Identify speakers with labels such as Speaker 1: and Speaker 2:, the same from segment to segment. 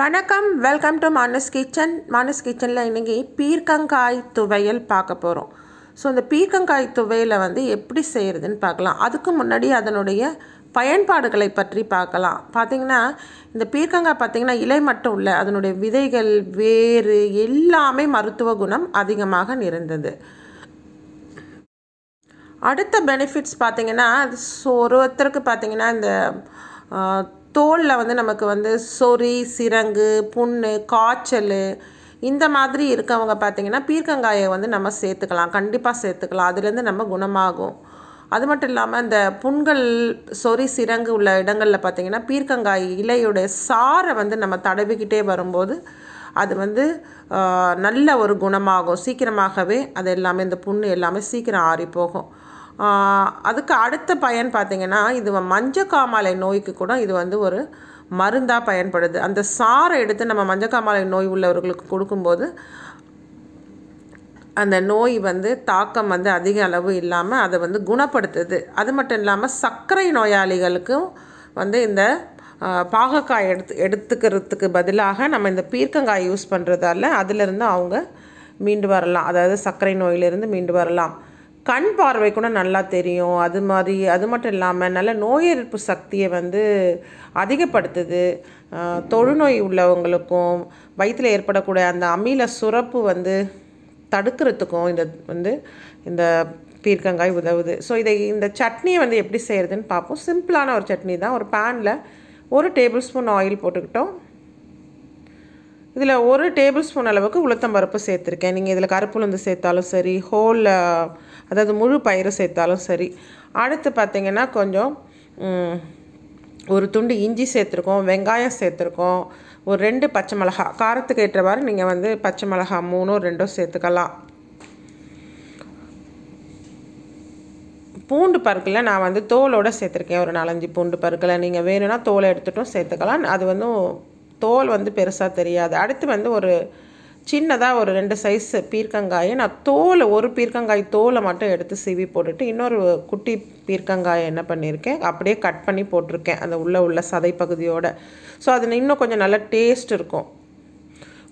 Speaker 1: வணக்கம் welcome to Manas kitchen Manas கிச்சனில் இன்றைக்கி பீர்க்கங்காய் துவையல் பார்க்க போகிறோம் ஸோ இந்த பீர்க்கங்காய் துவையலை வந்து எப்படி செய்கிறதுன்னு பார்க்கலாம் அதுக்கு முன்னாடி அதனுடைய பயன்பாடுகளை பற்றி பார்க்கலாம் பார்த்திங்கன்னா இந்த பீர்க்கங்காய் பார்த்திங்கன்னா இலை மட்டும் இல்லை அதனுடைய விதைகள் வேறு எல்லாமே மருத்துவ குணம் அதிகமாக நிறைந்தது அடுத்த பெனிஃபிட்ஸ் பார்த்திங்கன்னா ஸோ ஒருத்தருக்கு பார்த்திங்கன்னா இந்த தோலில் வந்து நமக்கு வந்து சொறி சிரங்கு புண்ணு காய்ச்சல் இந்த மாதிரி இருக்கவங்க பார்த்திங்கன்னா பீர்க்கங்காயை வந்து நம்ம சேர்த்துக்கலாம் கண்டிப்பாக சேர்த்துக்கலாம் அதுலேருந்து நம்ம குணமாகும் அது மட்டும் இல்லாமல் இந்த புண்கள் சொறி சிரங்கு உள்ள இடங்களில் பார்த்திங்கன்னா பீர்க்கங்காய் இலையுடைய சாரை வந்து நம்ம தடவிக்கிட்டே வரும்போது அது வந்து நல்ல ஒரு குணமாகும் சீக்கிரமாகவே அது எல்லாமே இந்த புண்ணு எல்லாமே சீக்கிரம் ஆறி போகும் அதுக்கு அடுத்த பயன் பார்த்திங்கன்னா இது மஞ்சக்காமாலை நோய்க்கு கூட இது வந்து ஒரு மருந்தாக பயன்படுது அந்த சாறை எடுத்து நம்ம மஞ்சக்காமாலை நோய் உள்ளவர்களுக்கு கொடுக்கும்போது அந்த நோய் வந்து தாக்கம் வந்து அதிக அளவு இல்லாமல் அதை வந்து குணப்படுத்துது அது மட்டும் இல்லாமல் சர்க்கரை நோயாளிகளுக்கும் வந்து இந்த பாகக்காய் எடுத்து எடுத்துக்கிறதுக்கு பதிலாக நம்ம இந்த பீர்க்கங்காய் யூஸ் பண்ணுறதால அதிலிருந்து அவங்க மீண்டு வரலாம் அதாவது சர்க்கரை நோயிலிருந்து மீண்டு வரலாம் கண் பார்வை கூட நல்லா தெரியும் அது மாதிரி அது மட்டும் இல்லாமல் நல்ல நோய் எதிர்ப்பு சக்தியை வந்து அதிகப்படுத்துது தொழுநோய் உள்ளவங்களுக்கும் வயிற்றில் ஏற்படக்கூடிய அந்த அமில சுரப்பு வந்து தடுக்கிறதுக்கும் இந்த வந்து இந்த பீர்க்கங்காய் உதவுது ஸோ இதை இந்த சட்னியை வந்து எப்படி செய்கிறதுன்னு பார்ப்போம் சிம்பிளான ஒரு சட்னி தான் ஒரு பேனில் ஒரு டேபிள் ஸ்பூன் ஆயில் போட்டுக்கிட்டோம் இதில் ஒரு டேபிள் ஸ்பூன் அளவுக்கு உளுத்தம்பருப்பு சேர்த்துருக்கேன் நீங்கள் இதில் கருப்புளுந்து சேர்த்தாலும் சரி ஹோல் அதாவது முழு பயிறு சேர்த்தாலும் சரி அடுத்து பார்த்திங்கன்னா கொஞ்சம் ஒரு துண்டு இஞ்சி சேர்த்துருக்கோம் வெங்காயம் சேர்த்துருக்கோம் ஒரு ரெண்டு பச்சை மிளகா காரத்துக்கு ஏற்றவாறு நீங்கள் வந்து பச்சை மிளகா மூணோ ரெண்டோ சேர்த்துக்கலாம் பூண்டு பருக்கில் நான் வந்து தோலோடு சேர்த்துருக்கேன் ஒரு நாலஞ்சு பூண்டு பருக்கில் நீங்கள் வேணும்னா தோலை எடுத்துகிட்டும் சேர்த்துக்கலாம் அது வந்து தோல் வந்து பெருசாக தெரியாது அடுத்து வந்து ஒரு சின்னதாக ஒரு ரெண்டு சைஸ் பீர்க்கங்காயை நான் தோலை ஒரு பீர்க்கங்காய் தோலை மட்டும் எடுத்து சிவி போட்டுட்டு இன்னொரு குட்டி பீர்க்கங்காயை என்ன பண்ணியிருக்கேன் அப்படியே கட் பண்ணி போட்டிருக்கேன் அந்த உள்ளே உள்ள சதை பகுதியோடு ஸோ அதில் இன்னும் கொஞ்சம் நல்ல டேஸ்ட் இருக்கும்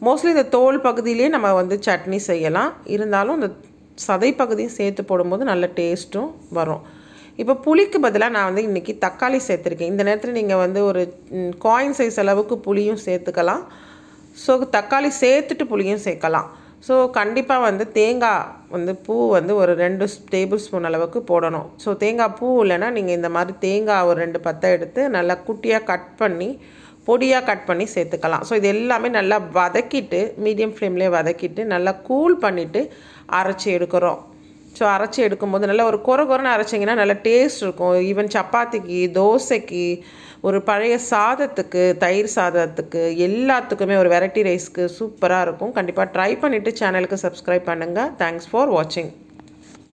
Speaker 1: மோஸ்ட்லி இந்த தோல் பகுதியிலே நம்ம வந்து சட்னி செய்யலாம் இருந்தாலும் இந்த சதை பகுதியும் சேர்த்து போடும்போது நல்ல டேஸ்ட்டும் வரும் இப்போ புளிக்கு பதிலாக நான் வந்து இன்றைக்கி தக்காளி சேர்த்துருக்கேன் இந்த நேரத்தில் நீங்கள் வந்து ஒரு காயின் சைஸ் அளவுக்கு புளியும் சேர்த்துக்கலாம் ஸோ தக்காளி சேர்த்துட்டு புளியும் சேர்க்கலாம் ஸோ கண்டிப்பாக வந்து தேங்காய் வந்து பூ வந்து ஒரு ரெண்டு டேபிள் ஸ்பூன் அளவுக்கு போடணும் ஸோ தேங்காய் பூ இல்லைன்னா நீங்கள் இந்த மாதிரி தேங்காய் ஒரு ரெண்டு பத்தை எடுத்து நல்லா குட்டியாக கட் பண்ணி பொடியாக கட் பண்ணி சேர்த்துக்கலாம் ஸோ இது எல்லாமே நல்லா வதக்கிட்டு மீடியம் ஃப்ளேம்லேயே வதக்கிட்டு நல்லா கூல் பண்ணிவிட்டு அரைச்சி எடுக்கிறோம் ஸோ அரைச்சி எடுக்கும்போது நல்லா ஒரு குறை குறைன்னு அரைச்சிங்கன்னா நல்லா டேஸ்ட் இருக்கும் ஈவன் சப்பாத்திக்கு தோசைக்கு ஒரு பழைய சாதத்துக்கு தயிர் சாதத்துக்கு எல்லாத்துக்குமே ஒரு வெரைட்டி ரைஸ்க்கு சூப்பராக இருக்கும் கண்டிப்பாக ட்ரை பண்ணிவிட்டு சேனலுக்கு சப்ஸ்கிரைப் பண்ணுங்கள் தேங்க்ஸ் ஃபார் வாட்சிங்